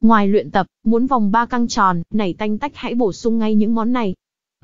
Ngoài luyện tập, muốn vòng ba căng tròn, nảy tanh tách hãy bổ sung ngay những món này.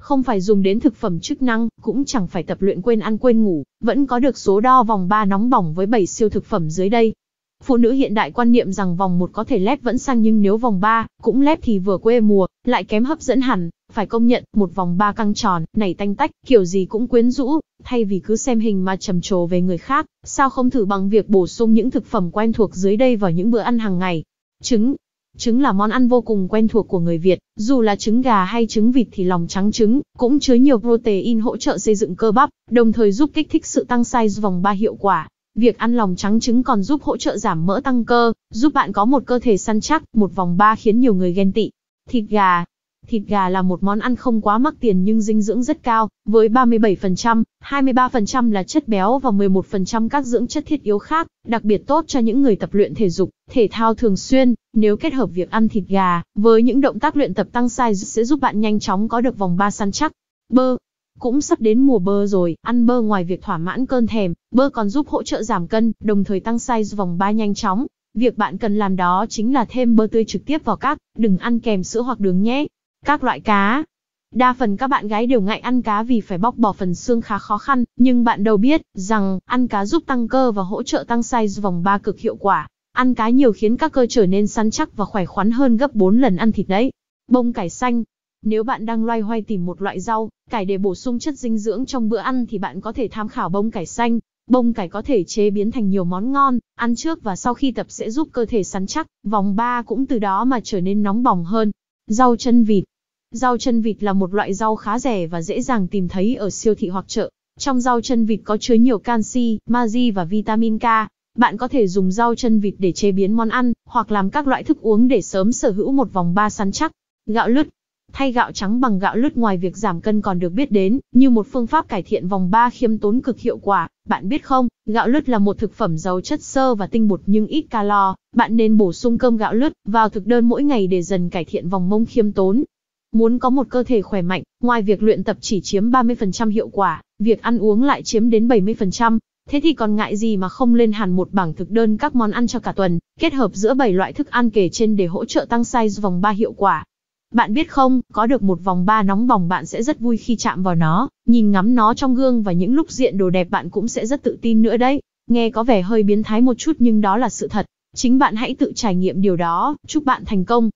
Không phải dùng đến thực phẩm chức năng, cũng chẳng phải tập luyện quên ăn quên ngủ, vẫn có được số đo vòng ba nóng bỏng với 7 siêu thực phẩm dưới đây. Phụ nữ hiện đại quan niệm rằng vòng 1 có thể lép vẫn sang nhưng nếu vòng 3 cũng lép thì vừa quê mùa, lại kém hấp dẫn hẳn, phải công nhận, một vòng 3 căng tròn, nảy tanh tách, kiểu gì cũng quyến rũ, thay vì cứ xem hình mà trầm trồ về người khác, sao không thử bằng việc bổ sung những thực phẩm quen thuộc dưới đây vào những bữa ăn hàng ngày. Trứng, Trứng là món ăn vô cùng quen thuộc của người Việt, dù là trứng gà hay trứng vịt thì lòng trắng trứng cũng chứa nhiều protein hỗ trợ xây dựng cơ bắp, đồng thời giúp kích thích sự tăng size vòng ba hiệu quả. Việc ăn lòng trắng trứng còn giúp hỗ trợ giảm mỡ tăng cơ, giúp bạn có một cơ thể săn chắc, một vòng ba khiến nhiều người ghen tị. Thịt gà, Thịt gà là một món ăn không quá mắc tiền nhưng dinh dưỡng rất cao, với 37%, 23% là chất béo và 11% các dưỡng chất thiết yếu khác, đặc biệt tốt cho những người tập luyện thể dục, thể thao thường xuyên. Nếu kết hợp việc ăn thịt gà với những động tác luyện tập tăng size sẽ giúp bạn nhanh chóng có được vòng ba săn chắc. Bơ, cũng sắp đến mùa bơ rồi, ăn bơ ngoài việc thỏa mãn cơn thèm, bơ còn giúp hỗ trợ giảm cân, đồng thời tăng size vòng ba nhanh chóng. Việc bạn cần làm đó chính là thêm bơ tươi trực tiếp vào các, đừng ăn kèm sữa hoặc đường nhé các loại cá. Đa phần các bạn gái đều ngại ăn cá vì phải bóc bỏ phần xương khá khó khăn, nhưng bạn đâu biết rằng ăn cá giúp tăng cơ và hỗ trợ tăng size vòng 3 cực hiệu quả. Ăn cá nhiều khiến các cơ trở nên săn chắc và khỏe khoắn hơn gấp 4 lần ăn thịt đấy. Bông cải xanh, nếu bạn đang loay hoay tìm một loại rau, cải để bổ sung chất dinh dưỡng trong bữa ăn thì bạn có thể tham khảo bông cải xanh. Bông cải có thể chế biến thành nhiều món ngon, ăn trước và sau khi tập sẽ giúp cơ thể săn chắc, vòng 3 cũng từ đó mà trở nên nóng bỏng hơn. Rau chân vịt Rau chân vịt là một loại rau khá rẻ và dễ dàng tìm thấy ở siêu thị hoặc chợ. Trong rau chân vịt có chứa nhiều canxi, magie và vitamin K. Bạn có thể dùng rau chân vịt để chế biến món ăn, hoặc làm các loại thức uống để sớm sở hữu một vòng ba săn chắc. Gạo lứt Thay gạo trắng bằng gạo lứt ngoài việc giảm cân còn được biết đến như một phương pháp cải thiện vòng ba khiêm tốn cực hiệu quả. Bạn biết không, gạo lứt là một thực phẩm giàu chất xơ và tinh bột nhưng ít calo. Bạn nên bổ sung cơm gạo lứt vào thực đơn mỗi ngày để dần cải thiện vòng mông khiêm tốn. Muốn có một cơ thể khỏe mạnh, ngoài việc luyện tập chỉ chiếm 30% hiệu quả, việc ăn uống lại chiếm đến 70%, thế thì còn ngại gì mà không lên hẳn một bảng thực đơn các món ăn cho cả tuần, kết hợp giữa 7 loại thức ăn kể trên để hỗ trợ tăng size vòng 3 hiệu quả. Bạn biết không, có được một vòng 3 nóng bỏng bạn sẽ rất vui khi chạm vào nó, nhìn ngắm nó trong gương và những lúc diện đồ đẹp bạn cũng sẽ rất tự tin nữa đấy. Nghe có vẻ hơi biến thái một chút nhưng đó là sự thật. Chính bạn hãy tự trải nghiệm điều đó, chúc bạn thành công.